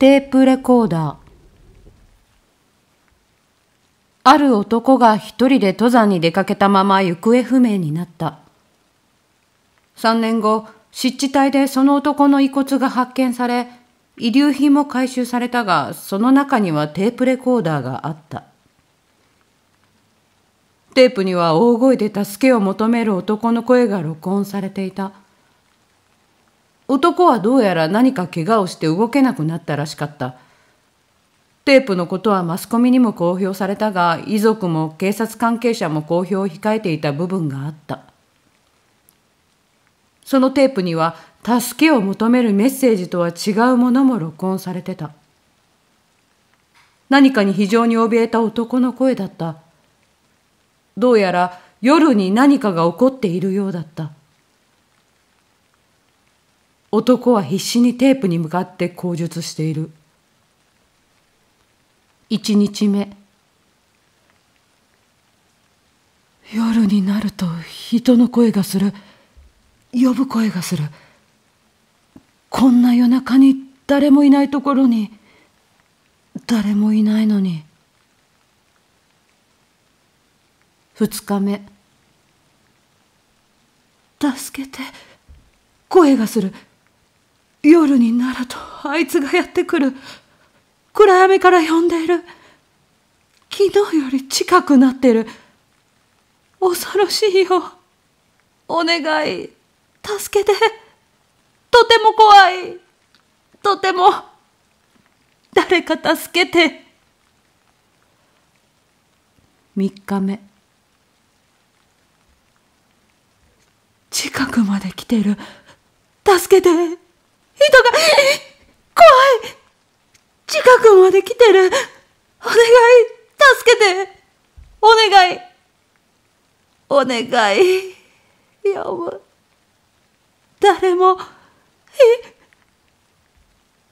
テープレコーダー。ある男が一人で登山に出かけたまま行方不明になった。3年後、湿地帯でその男の遺骨が発見され、遺留品も回収されたが、その中にはテープレコーダーがあった。テープには大声で助けを求める男の声が録音されていた。男はどうやら何か怪我をして動けなくなったらしかった。テープのことはマスコミにも公表されたが、遺族も警察関係者も公表を控えていた部分があった。そのテープには、助けを求めるメッセージとは違うものも録音されてた。何かに非常に怯えた男の声だった。どうやら夜に何かが起こっているようだった。男は必死にテープに向かって口述している1日目夜になると人の声がする呼ぶ声がするこんな夜中に誰もいないところに誰もいないのに2日目助けて声がする夜になるとあいつがやってくる暗闇から呼んでいる昨日より近くなってる恐ろしいよお願い助けてとても怖いとても誰か助けて3日目近くまで来てる助けて人が、怖い近くまで来てるお願い助けてお願いお願いやばい。誰も、え、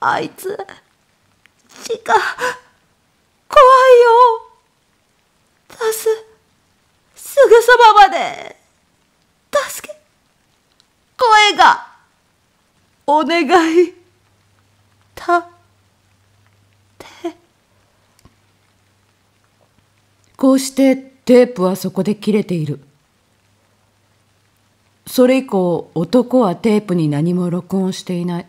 あいつ、地下、怖いよ。出す、すぐそばまで、助け、声が。お願いたてこうしてテープはそこで切れているそれ以降男はテープに何も録音していない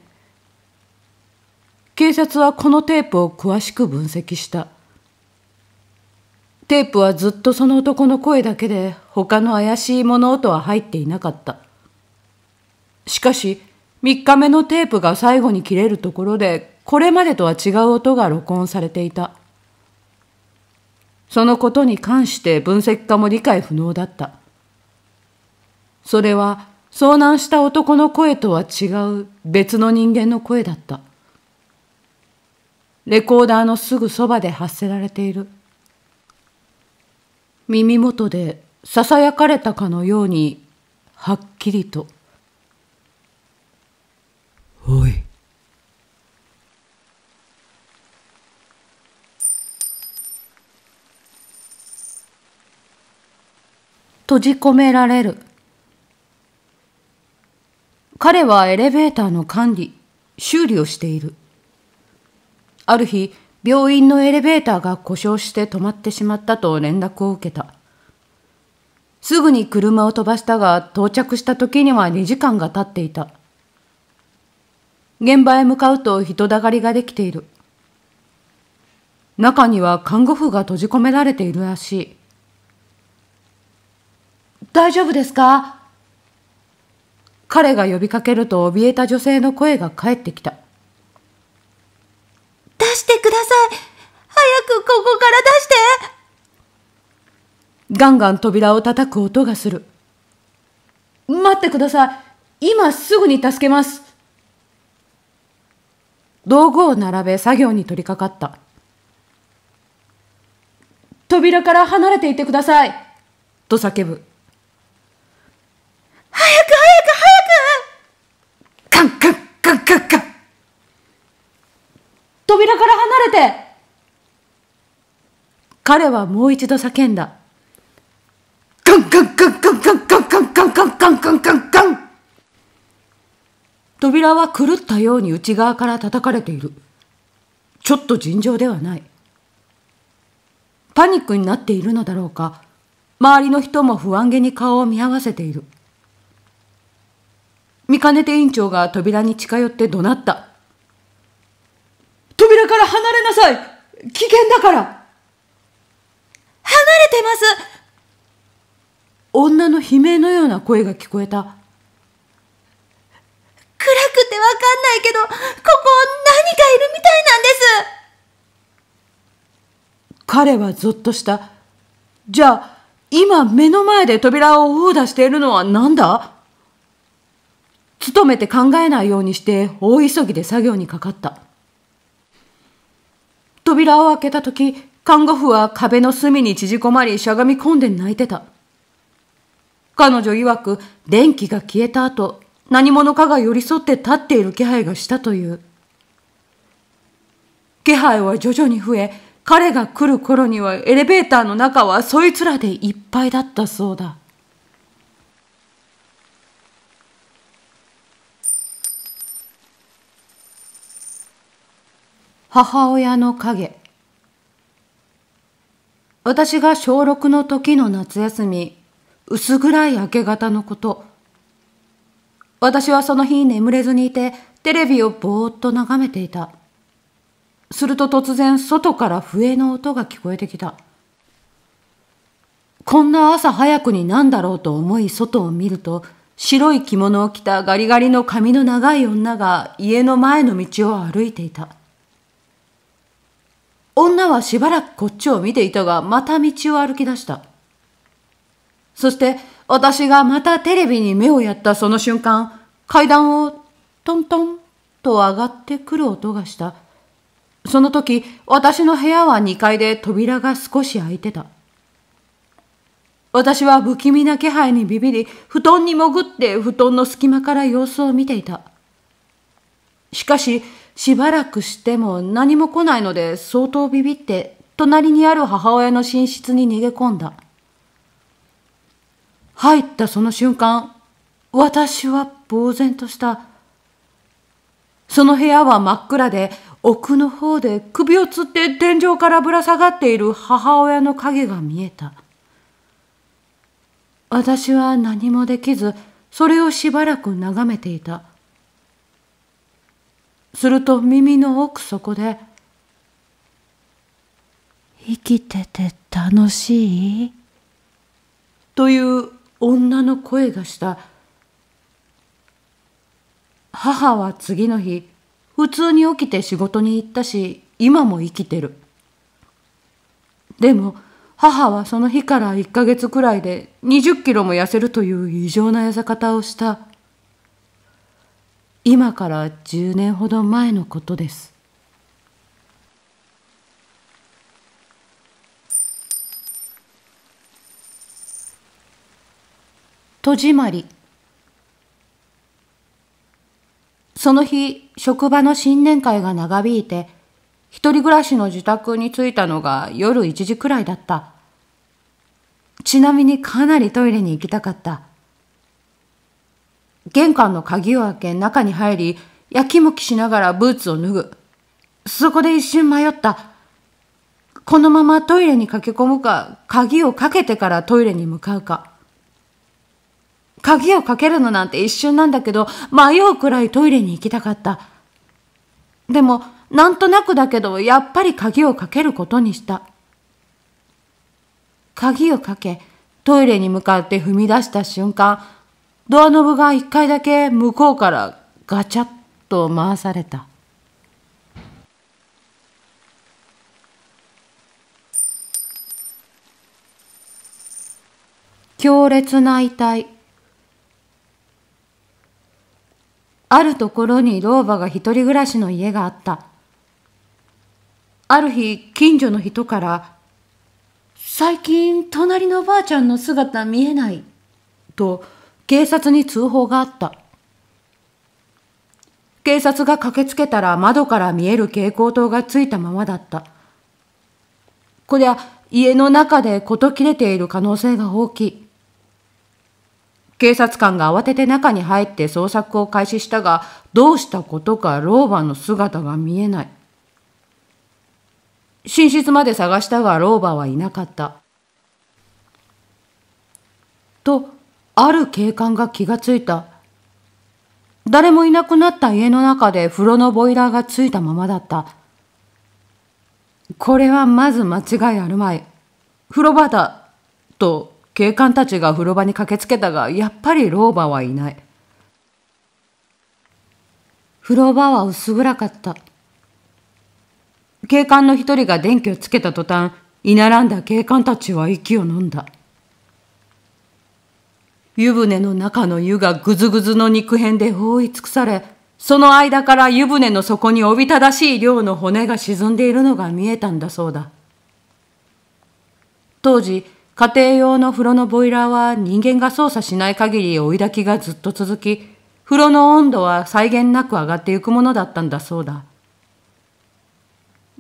警察はこのテープを詳しく分析したテープはずっとその男の声だけで他の怪しい物音は入っていなかったしかし3日目のテープが最後に切れるところで、これまでとは違う音が録音されていた。そのことに関して分析家も理解不能だった。それは遭難した男の声とは違う別の人間の声だった。レコーダーのすぐそばで発せられている。耳元で囁かれたかのようにはっきりと。おい閉じ込められる彼はエレベーターの管理修理をしているある日病院のエレベーターが故障して止まってしまったと連絡を受けたすぐに車を飛ばしたが到着した時には2時間が経っていた現場へ向かうと人だかりができている。中には看護婦が閉じ込められているらしい。大丈夫ですか彼が呼びかけると怯えた女性の声が返ってきた。出してください早くここから出してガンガン扉を叩く音がする。待ってください今すぐに助けます道具を並べ作業に取り掛かった。扉から離れていてくださいと叫ぶ。早く早く早くカンカンカンカンカン扉から離れて彼はもう一度叫んだ。カンカンカンカンカンカンカンカンカンカンカンカンカン扉は狂ったように内側から叩かれている。ちょっと尋常ではない。パニックになっているのだろうか、周りの人も不安げに顔を見合わせている。見かねて院長が扉に近寄って怒鳴った。扉から離れなさい危険だから離れてます女の悲鳴のような声が聞こえた。くてわかんないけど、ここ何かいるみたいなんです彼はぞっとした。じゃあ、今目の前で扉を殴打しているのは何だ努めて考えないようにして大急ぎで作業にかかった。扉を開けた時、看護婦は壁の隅に縮こまりしゃがみ込んで泣いてた。彼女曰く電気が消えた後、何者かが寄り添って立っている気配がしたという。気配は徐々に増え、彼が来る頃にはエレベーターの中はそいつらでいっぱいだったそうだ。母親の影私が小6の時の夏休み、薄暗い明け方のこと、私はその日眠れずにいて、テレビをぼーっと眺めていた。すると突然、外から笛の音が聞こえてきた。こんな朝早くに何だろうと思い外を見ると、白い着物を着たガリガリの髪の長い女が家の前の道を歩いていた。女はしばらくこっちを見ていたが、また道を歩き出した。そして、私がまたテレビに目をやったその瞬間、階段をトントンと上がってくる音がした。その時、私の部屋は2階で扉が少し開いてた。私は不気味な気配にビビり、布団に潜って布団の隙間から様子を見ていた。しかし、しばらくしても何も来ないので相当ビビって、隣にある母親の寝室に逃げ込んだ。入ったその瞬間、私は呆然とした。その部屋は真っ暗で、奥の方で首をつって天井からぶら下がっている母親の影が見えた。私は何もできず、それをしばらく眺めていた。すると耳の奥底で、生きてて楽しいという女の声がした母は次の日普通に起きて仕事に行ったし今も生きてるでも母はその日から1ヶ月くらいで20キロも痩せるという異常な痩せ方をした今から10年ほど前のことです戸締まり。その日、職場の新年会が長引いて、一人暮らしの自宅に着いたのが夜1時くらいだった。ちなみにかなりトイレに行きたかった。玄関の鍵を開け中に入り、やきもきしながらブーツを脱ぐ。そこで一瞬迷った。このままトイレに駆け込むか、鍵をかけてからトイレに向かうか。鍵をかけるのなんて一瞬なんだけど、迷うくらいトイレに行きたかった。でも、なんとなくだけど、やっぱり鍵をかけることにした。鍵をかけ、トイレに向かって踏み出した瞬間、ドアノブが一回だけ向こうからガチャッと回された。強烈な遺体。あるところに老婆が一人暮らしの家があった。ある日、近所の人から、最近、隣のおばあちゃんの姿見えない、と、警察に通報があった。警察が駆けつけたら窓から見える蛍光灯がついたままだった。こりゃ、家の中で事切れている可能性が大きい。警察官が慌てて中に入って捜索を開始したが、どうしたことか老婆の姿が見えない。寝室まで探したが老婆はいなかった。と、ある警官が気がついた。誰もいなくなった家の中で風呂のボイラーがついたままだった。これはまず間違いあるまい。風呂場だ、と警官たちが風呂場に駆けつけたがやっぱり老婆はいない風呂場は薄暗かった警官の一人が電気をつけた途端居並んだ警官たちは息を飲んだ湯船の中の湯がぐずぐずの肉片で覆い尽くされその間から湯船の底におびただしい量の骨が沈んでいるのが見えたんだそうだ当時家庭用の風呂のボイラーは人間が操作しない限り追い焚きがずっと続き、風呂の温度は際限なく上がっていくものだったんだそうだ。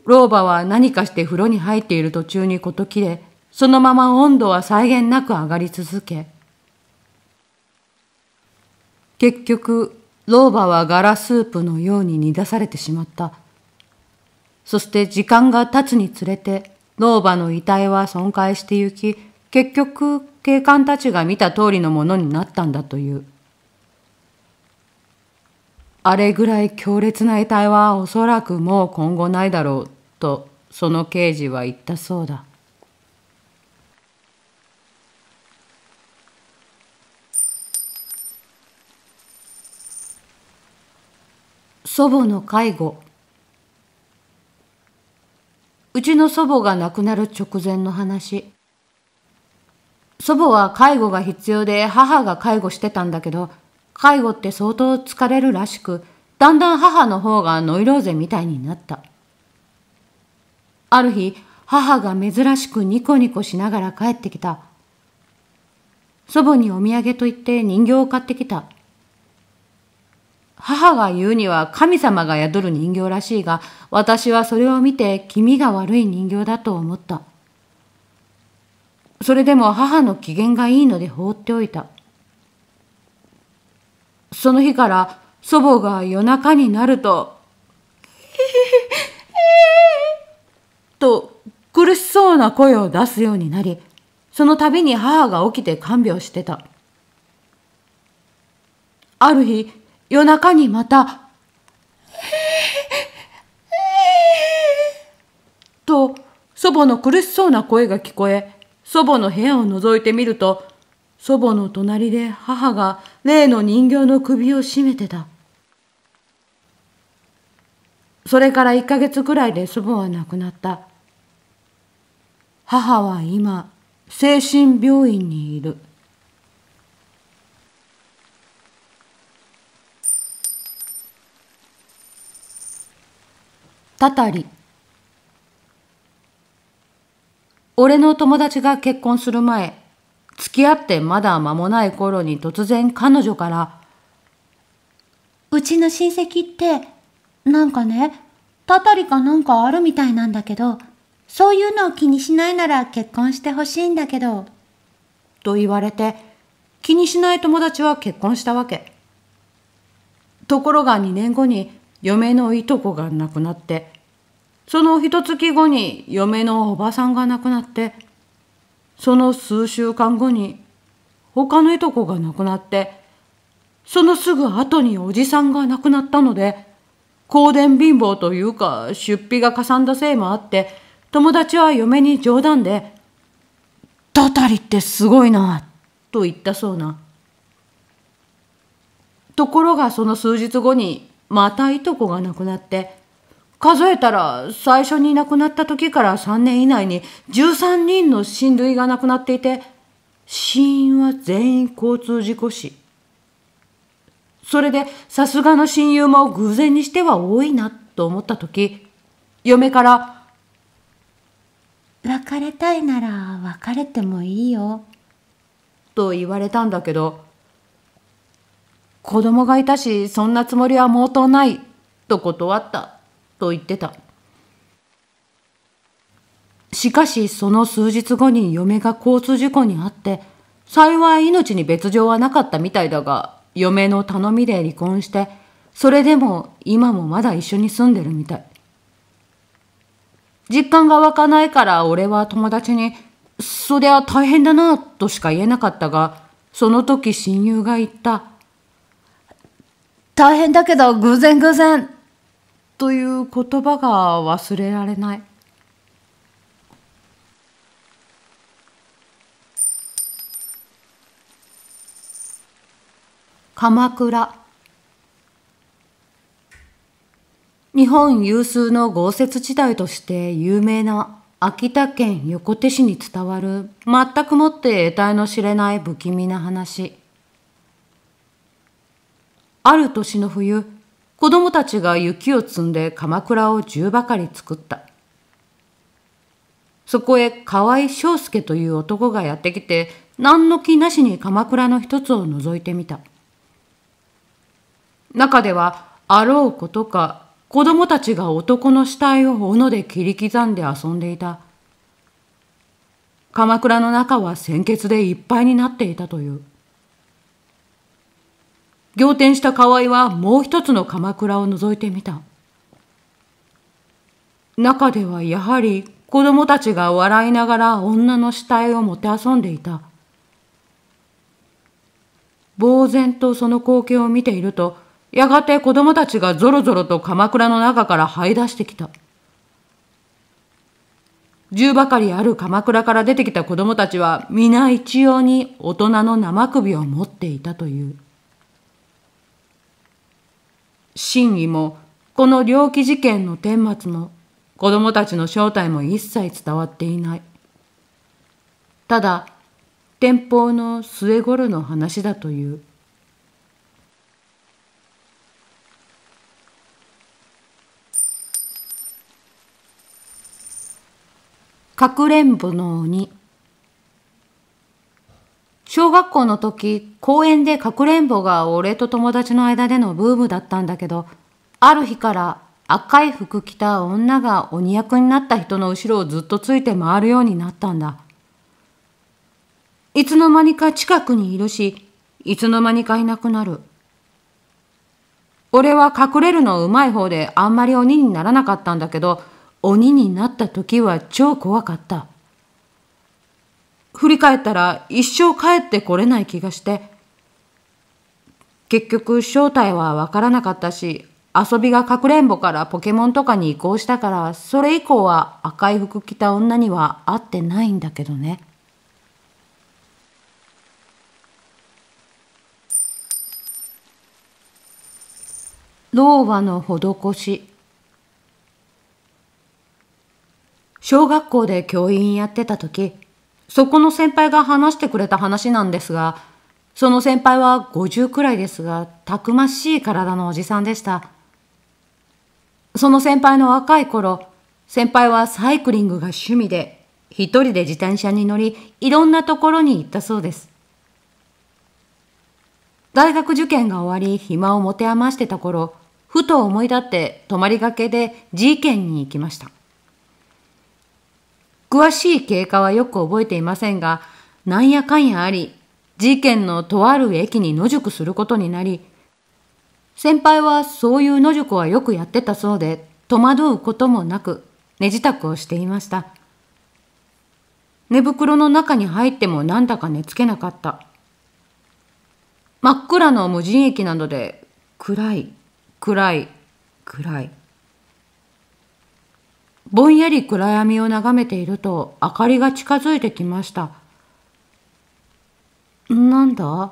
老婆は何かして風呂に入っている途中に事切れ、そのまま温度は際限なく上がり続け。結局、老婆はガラスープのように煮出されてしまった。そして時間が経つにつれて、老婆の遺体は損壊してゆき、結局警官たちが見た通りのものになったんだというあれぐらい強烈な遺体はおそらくもう今後ないだろうとその刑事は言ったそうだ祖母の介護うちの祖母が亡くなる直前の話祖母は介護が必要で母が介護してたんだけど、介護って相当疲れるらしく、だんだん母の方がノイローゼみたいになった。ある日、母が珍しくニコニコしながら帰ってきた。祖母にお土産と言って人形を買ってきた。母が言うには神様が宿る人形らしいが、私はそれを見て気味が悪い人形だと思った。それでも母の機嫌がいいので放っておいた。その日から祖母が夜中になると、と苦しそうな声を出すようになり、その度に母が起きて看病してた。ある日、夜中にまた、と祖母の苦しそうな声が聞こえ、祖母の部屋を覗いてみると、祖母の隣で母が例の人形の首を絞めてた。それから1ヶ月くらいで祖母は亡くなった。母は今、精神病院にいる。たたり。俺の友達が結婚する前、付き合ってまだ間もない頃に突然彼女から、うちの親戚って、なんかね、たたりかなんかあるみたいなんだけど、そういうのを気にしないなら結婚してほしいんだけど、と言われて、気にしない友達は結婚したわけ。ところが2年後に嫁のいとこが亡くなって、その一月後に嫁のおばさんが亡くなってその数週間後に他のいとこが亡くなってそのすぐ後におじさんが亡くなったので香典貧乏というか出費がかさんだせいもあって友達は嫁に冗談で「たたりってすごいな」と言ったそうな。ところがその数日後にまたいとこが亡くなって数えたら最初に亡くなった時から3年以内に13人の親類が亡くなっていて死因は全員交通事故死それでさすがの親友も偶然にしては多いなと思った時嫁から「別れたいなら別れてもいいよ」と言われたんだけど子供がいたしそんなつもりは毛頭ないと断った。と言ってた。しかしその数日後に嫁が交通事故に遭って幸い命に別状はなかったみたいだが嫁の頼みで離婚してそれでも今もまだ一緒に住んでるみたい実感が湧かないから俺は友達にそりゃ大変だなとしか言えなかったがその時親友が言った大変だけど偶然偶然という言葉が忘れられない。鎌倉日本有数の豪雪地帯として有名な秋田県横手市に伝わる全くもって得体の知れない不気味な話ある年の冬子供たちが雪を積んで鎌倉を十ばかり作った。そこへ河合章介という男がやってきて、何の気なしに鎌倉の一つを覗いてみた。中では、あろうことか、子供たちが男の死体を斧で切り刻んで遊んでいた。鎌倉の中は鮮血でいっぱいになっていたという。仰天した河合はもう一つの鎌倉を覗いてみた。中ではやはり子供たちが笑いながら女の死体をもてあそんでいた。呆然とその光景を見ていると、やがて子供たちがぞろぞろと鎌倉の中から這い出してきた。十ばかりある鎌倉から出てきた子供たちは皆一様に大人の生首を持っていたという。真意も、この猟奇事件の顛末も、子供たちの正体も一切伝わっていない。ただ、天保の末頃の話だという。かくれんぼの鬼校の時、公園でかくれんぼが俺と友達の間でのブームだったんだけど、ある日から赤い服着た女が鬼役になった人の後ろをずっとついて回るようになったんだ。いつの間にか近くにいるし、いつの間にかいなくなる。俺は隠れるのうまい方であんまり鬼にならなかったんだけど、鬼になった時は超怖かった。振り返ったら一生帰ってこれない気がして結局正体は分からなかったし遊びがかくれんぼからポケモンとかに移行したからそれ以降は赤い服着た女には会ってないんだけどね。老婆の施し小学校で教員やってた時そこの先輩が話してくれた話なんですが、その先輩は50くらいですが、たくましい体のおじさんでした。その先輩の若い頃、先輩はサイクリングが趣味で、一人で自転車に乗り、いろんなところに行ったそうです。大学受験が終わり、暇を持て余してた頃、ふと思い立って泊まりがけで G 県に行きました。詳しい経過はよく覚えていませんが、なんやかんやあり、事件のとある駅に野宿することになり、先輩はそういう野宿はよくやってたそうで、戸惑うこともなく、寝支度をしていました。寝袋の中に入ってもなんだか寝つけなかった。真っ暗の無人駅なので、暗い、暗い、暗い。ぼんやり暗闇を眺めていると明かりが近づいてきました。なんだ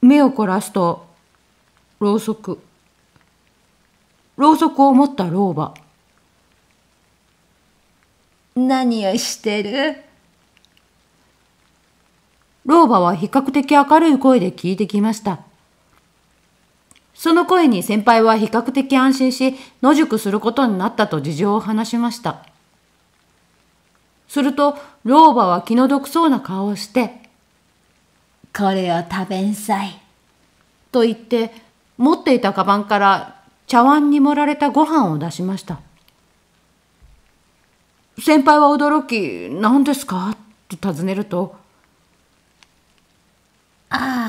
目を凝らすと、ろうそく。ろうそくを持った老婆。何をしてる老婆は比較的明るい声で聞いてきました。その声に先輩は比較的安心し、野宿することになったと事情を話しました。すると、老婆は気の毒そうな顔をして、これを食べんさい。と言って、持っていたカバンから茶碗に盛られたご飯を出しました。先輩は驚き、何ですかと尋ねると、ああ、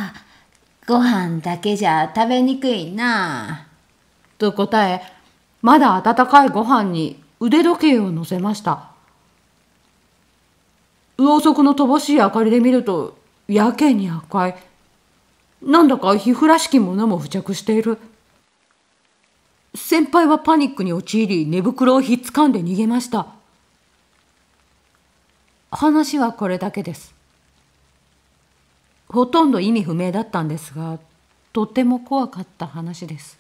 ご飯だけじゃ食べにくいなと答え、まだ温かいご飯に腕時計を乗せました。ろうそくの乏しい明かりで見ると、やけに赤い。なんだか皮膚らしきものも付着している。先輩はパニックに陥り、寝袋をひっつかんで逃げました。話はこれだけです。ほとんど意味不明だったんですがとても怖かった話です